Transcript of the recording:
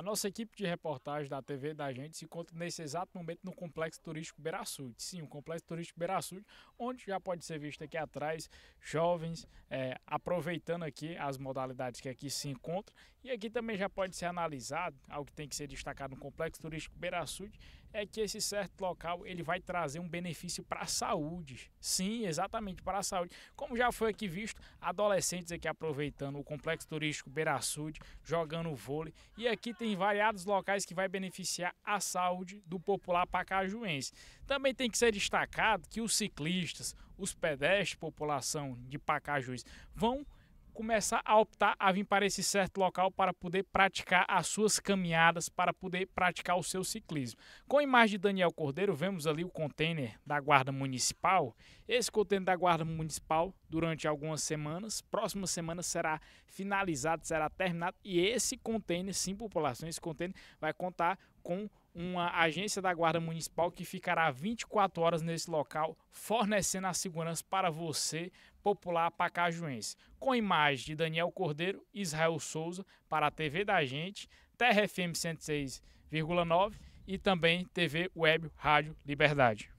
A nossa equipe de reportagem da TV da gente se encontra nesse exato momento no Complexo Turístico Beraçude. Sim, o Complexo Turístico Beraçude, onde já pode ser visto aqui atrás jovens é, aproveitando aqui as modalidades que aqui se encontram. E aqui também já pode ser analisado, algo que tem que ser destacado no Complexo Turístico Beraçude, é que esse certo local ele vai trazer um benefício para a saúde. Sim, exatamente para a saúde. Como já foi aqui visto, adolescentes aqui aproveitando o complexo turístico Beira jogando vôlei. E aqui tem variados locais que vai beneficiar a saúde do popular pacajuense. Também tem que ser destacado que os ciclistas, os pedestres, população de pacajuense, vão começar a optar a vir para esse certo local para poder praticar as suas caminhadas, para poder praticar o seu ciclismo. Com a imagem de Daniel Cordeiro, vemos ali o container da Guarda Municipal. Esse container da Guarda Municipal, durante algumas semanas, próxima semana será finalizado, será terminado e esse container, sim, população, esse container vai contar com uma agência da Guarda Municipal que ficará 24 horas nesse local, fornecendo a segurança para você, popular pacajuense. Com imagem de Daniel Cordeiro, Israel Souza, para a TV da gente, TRFM 106,9 e também TV Web Rádio Liberdade.